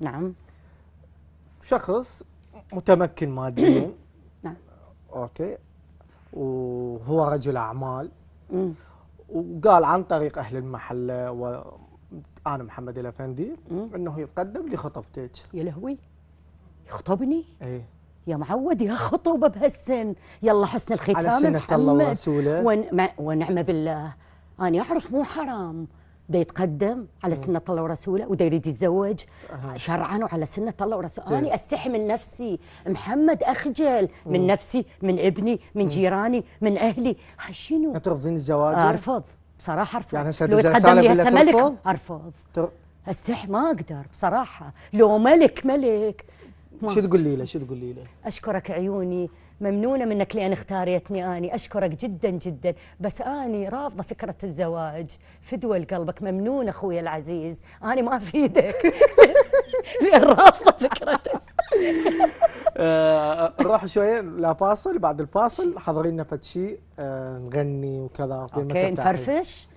نعم شخص متمكن ماديا نعم اوكي وهو رجل اعمال وقال عن طريق اهل المحله وانا محمد الافندي انه يتقدم لخطبتك يا لهوي يخطبني؟ ايه يا معود يا خطوبه بهالسن يلا حسن الختام على سنة الله ورسوله ون... ونعمه بالله انا اعرف مو حرام ده يتقدم على سنة الله ورسوله وده يريد يتزوج شرعا وعلى سنة الله ورسوله أنا أستحي من نفسي محمد أخجل من مم. نفسي من ابني من جيراني من أهلي شنو ترفضين الزواج؟ أرفض بصراحة أرفض يعني لو يتقدم لي هسه ملك أرفض أستحي ما أقدر بصراحة لو ملك ملك شو تقولي له شو تقولي له اشكرك عيوني ممنونة منك لأن اختاريتني أني أشكرك جدا جدا بس أني رافضة فكرة الزواج فدوى لقلبك ممنونة أخوي العزيز اني ما أفيدك لأن رافضة فكرة نروح آه، شوية لا فاصل بعد الفاصل حضرينا فتشي آه، نغني وكذا أوكي نفرفش